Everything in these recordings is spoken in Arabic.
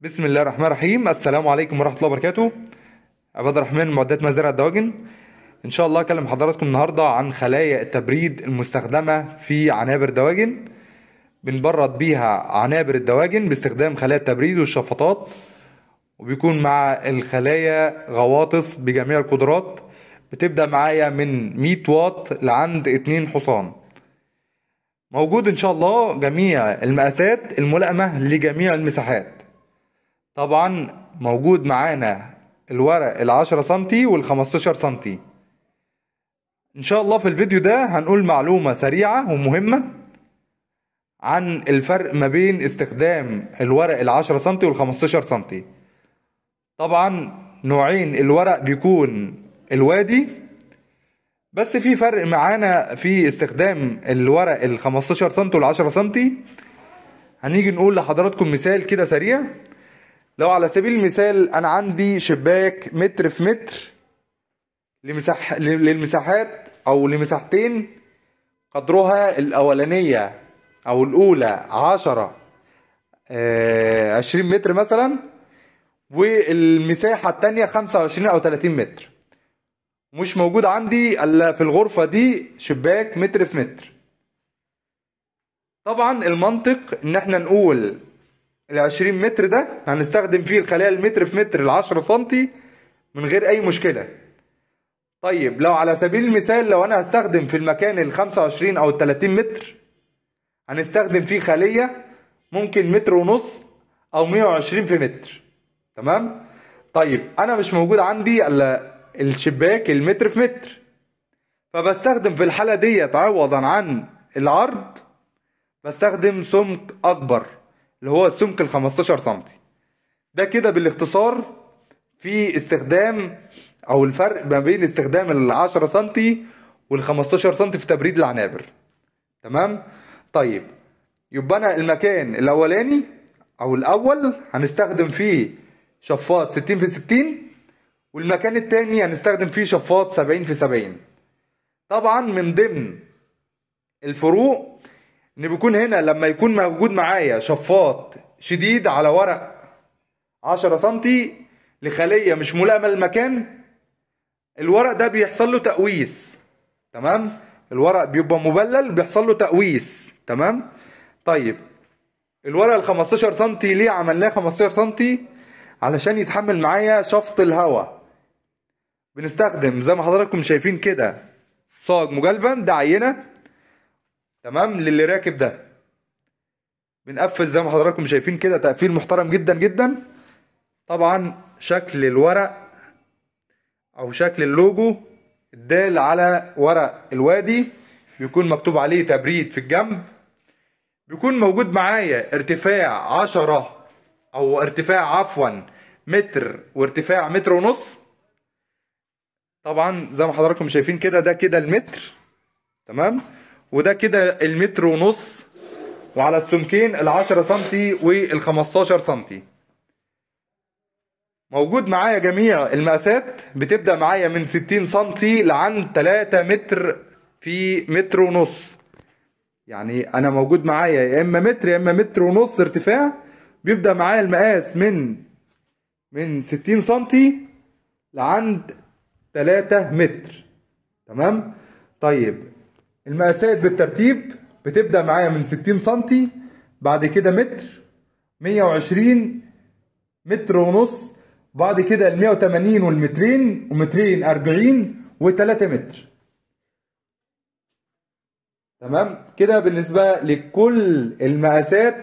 بسم الله الرحمن الرحيم السلام عليكم ورحمه الله وبركاته عباد الرحمن معدات مزارع الدواجن ان شاء الله اكلم حضراتكم النهارده عن خلايا التبريد المستخدمه في عنابر دواجن بنبرد بيها عنابر الدواجن باستخدام خلايا التبريد والشفاطات وبيكون مع الخلايا غواطس بجميع القدرات بتبدا معايا من 100 واط لعند 2 حصان موجود ان شاء الله جميع المقاسات الملائمه لجميع المساحات طبعا موجود معانا الورق العشرة وال والخمستاشر سم ان شاء الله في الفيديو ده هنقول معلومة سريعة ومهمة عن الفرق ما بين استخدام الورق العشرة وال والخمستاشر سم طبعا نوعين الورق بيكون الوادي بس في فرق معانا في استخدام الورق ال 15 سم وال 10 سم هنيجي نقول لحضراتكم مثال كده سريع لو على سبيل المثال انا عندي شباك متر في متر لمساح... للمساحات او لمساحتين قدرها الاولانية او الاولى عشرة آه، عشرين متر مثلا والمساحة التانية خمسة وعشرين او تلاتين متر مش موجود عندي الا في الغرفة دي شباك متر في متر طبعا المنطق ان احنا نقول ال 20 متر ده هنستخدم فيه الخلايا المتر في متر ال 10 سم من غير اي مشكله طيب لو على سبيل المثال لو انا هستخدم في المكان ال 25 او ال 30 متر هنستخدم فيه خليه ممكن متر ونص او 120 في متر تمام طيب انا مش موجود عندي الا الشباك المتر في متر فبستخدم في الحاله ديت عوضا عن العرض بستخدم سمك اكبر اللي هو السمك ال 15 سم ده كده بالاختصار في استخدام او الفرق ما بين استخدام ال 10 سم وال 15 سم في تبريد العنابر تمام طيب يبقى انا المكان الاولاني او الاول هنستخدم فيه شفاط 60 في 60 والمكان التاني هنستخدم فيه شفاط 70 في 70 طبعا من ضمن الفروق ان بيكون هنا لما يكون موجود معايا شفاط شديد على ورق 10 سم لخليه مش ملائمه للمكان الورق ده بيحصل له تقويس تمام الورق بيبقى مبلل بيحصل له تقويس تمام طيب الورق ال 15 سم ليه عملناه 15 سم علشان يتحمل معايا شفط الهواء بنستخدم زي ما حضراتكم شايفين كده صاج مجلبن ده عينه تمام للي راكب ده بنقفل زي ما حضراتكم شايفين كده تقفيل محترم جدا جدا طبعا شكل الورق او شكل اللوجو الدال على ورق الوادي بيكون مكتوب عليه تبريد في الجنب بيكون موجود معايا ارتفاع عشرة او ارتفاع عفوا متر وارتفاع متر ونص طبعا زي ما حضراتكم شايفين كده ده كده المتر تمام وده كده المتر ونص وعلى السمكين ال 10 سم وال 15 سم موجود معايا جميع المقاسات بتبدا معايا من 60 سم لعند 3 متر في متر ونص يعني انا موجود معايا يا اما متر يا اما متر ونص ارتفاع بيبدا معايا المقاس من من 60 سم لعند 3 متر تمام طيب المقاسات بالترتيب بتبدأ معايا من 60 سم بعد كده متر 120 متر ونص بعد كده ال 180 والمترين ومترين 40 و3 متر تمام كده بالنسبة لكل المقاسات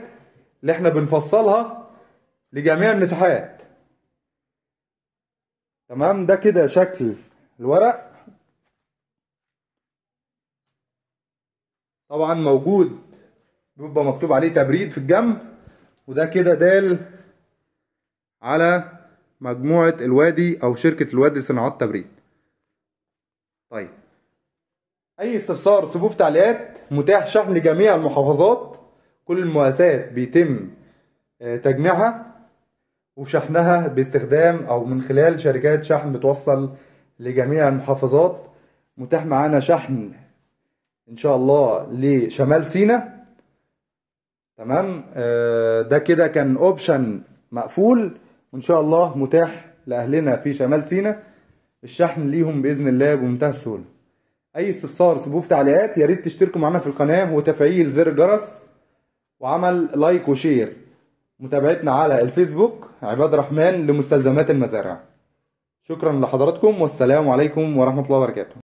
اللي احنا بنفصلها لجميع المساحات تمام ده كده شكل الورق طبعا موجود بيبقى مكتوب عليه تبريد في الجنب وده كده دال على مجموعة الوادي أو شركة الوادي صناعات تبريد طيب أي استفسار سيبوه في تعليقات متاح شحن لجميع المحافظات كل المؤسسات بيتم آه، تجميعها وشحنها باستخدام أو من خلال شركات شحن بتوصل لجميع المحافظات متاح معانا شحن ان شاء الله لشمال سينا تمام آه، ده كده كان اوبشن مقفول وان شاء الله متاح لاهلنا في شمال سينا الشحن ليهم باذن الله بمنتهى السهوله اي استفسار سيبوه في تعليقات يا ريت تشتركوا معانا في القناه وتفعيل زر الجرس وعمل لايك وشير متابعتنا على الفيسبوك عباد الرحمن لمستلزمات المزارع شكرا لحضراتكم والسلام عليكم ورحمه الله وبركاته